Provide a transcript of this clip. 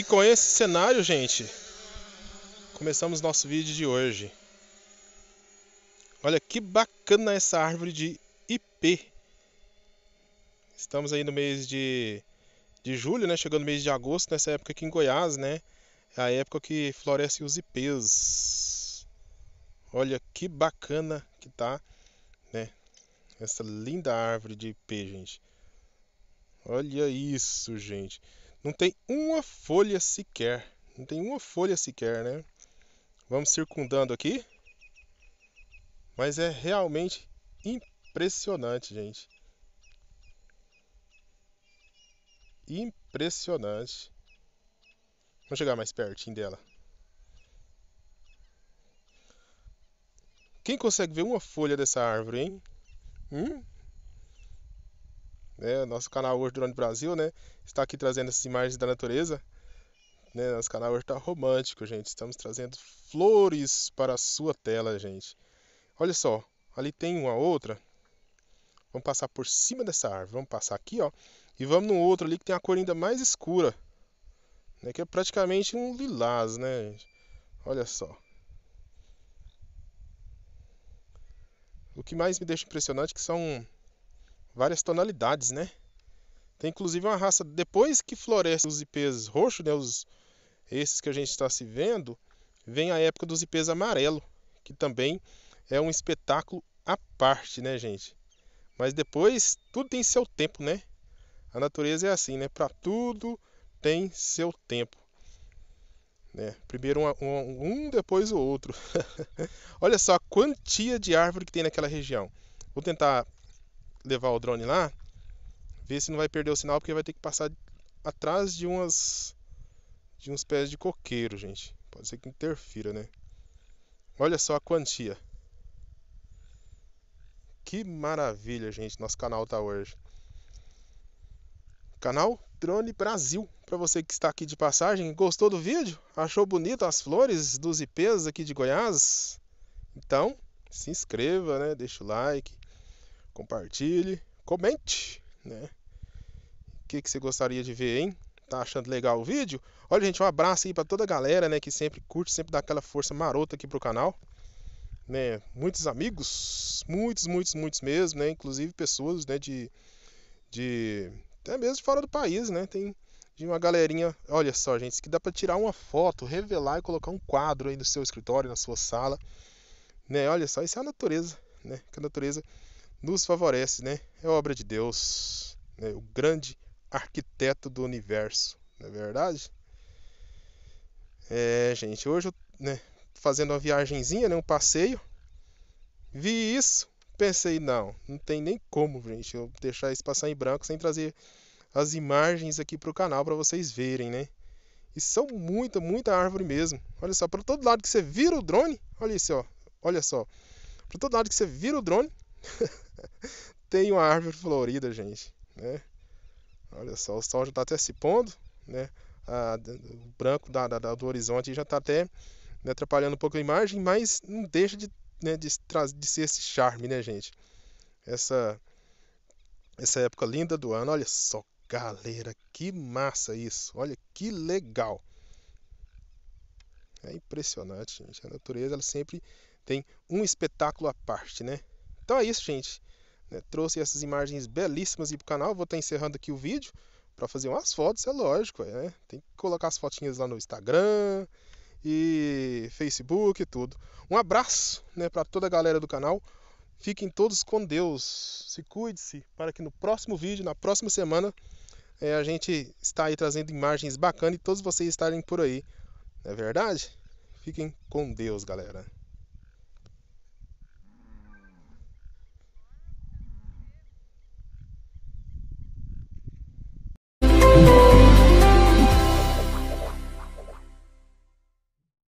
E com esse cenário, gente, começamos nosso vídeo de hoje. Olha que bacana essa árvore de IP. Estamos aí no mês de, de julho, né? Chegando no mês de agosto, nessa época aqui em Goiás, né? É a época que florescem os IPs. Olha que bacana que tá, né? Essa linda árvore de IP, gente. Olha isso, gente. Não tem uma folha sequer. Não tem uma folha sequer, né? Vamos circundando aqui. Mas é realmente impressionante, gente. Impressionante. Vamos chegar mais pertinho dela. Quem consegue ver uma folha dessa árvore, hein? Hum? Né? Nosso canal hoje durante o Brasil, né? Está aqui trazendo essas imagens da natureza. Né? Nosso canal hoje está romântico, gente. Estamos trazendo flores para a sua tela, gente. Olha só, ali tem uma outra. Vamos passar por cima dessa árvore. Vamos passar aqui, ó. E vamos no outro ali que tem a cor ainda mais escura. Né? Que é praticamente um lilás, né, gente? Olha só. O que mais me deixa impressionante é que são várias tonalidades, né? Tem inclusive uma raça, depois que floresce os ipês roxos, né, os, esses que a gente está se vendo, vem a época dos ipês amarelo, que também é um espetáculo à parte, né, gente? Mas depois tudo tem seu tempo, né? A natureza é assim, né? Para tudo tem seu tempo. Né? Primeiro um, um, um, depois o outro. Olha só a quantia de árvore que tem naquela região. Vou tentar levar o drone lá, ver se não vai perder o sinal, porque vai ter que passar atrás de umas de uns pés de coqueiro, gente. Pode ser que interfira, né? Olha só a quantia. Que maravilha, gente, nosso canal tá hoje. Canal Drone Brasil. Para você que está aqui de passagem, gostou do vídeo? Achou bonito as flores dos IPs aqui de Goiás? Então, se inscreva, né? Deixa o like compartilhe, comente, né? O que, que você gostaria de ver, hein? Tá achando legal o vídeo? Olha, gente, um abraço aí para toda a galera, né, que sempre curte, sempre dá aquela força marota aqui pro canal, né? Muitos amigos, muitos, muitos, muitos mesmo, né? Inclusive pessoas, né, de de até mesmo de fora do país, né? Tem de uma galerinha, olha só, gente, que dá para tirar uma foto, revelar e colocar um quadro aí no seu escritório, na sua sala, né? Olha só, isso é a natureza, né? Que a natureza nos favorece, né? É obra de Deus, né? o grande arquiteto do universo, não é verdade? É, gente, hoje eu, né, fazendo uma viagemzinha, né, um passeio, vi isso, pensei, não, não tem nem como, gente, eu deixar isso passar em branco sem trazer as imagens aqui para o canal para vocês verem, né? E são muita, muita árvore mesmo. Olha só, para todo lado que você vira o drone, olha isso, ó, olha só. Para todo lado que você vira o drone, tem uma árvore florida, gente, né? Olha só, o sol já está até se pondo, né? o branco da, da, do horizonte já está até né, atrapalhando um pouco a imagem, mas não deixa de, né, de, de ser esse charme, né, gente? Essa, essa época linda do ano, olha só, galera, que massa isso, olha que legal. É impressionante, gente. A natureza ela sempre tem um espetáculo à parte, né? Então é isso, gente. Né? Trouxe essas imagens belíssimas para pro canal. Vou estar tá encerrando aqui o vídeo para fazer umas fotos, é lógico, é, né? Tem que colocar as fotinhas lá no Instagram e Facebook e tudo. Um abraço, né, para toda a galera do canal. Fiquem todos com Deus. Se cuide-se para que no próximo vídeo, na próxima semana, é, a gente está aí trazendo imagens bacanas e todos vocês estarem por aí. Não é verdade? Fiquem com Deus, galera.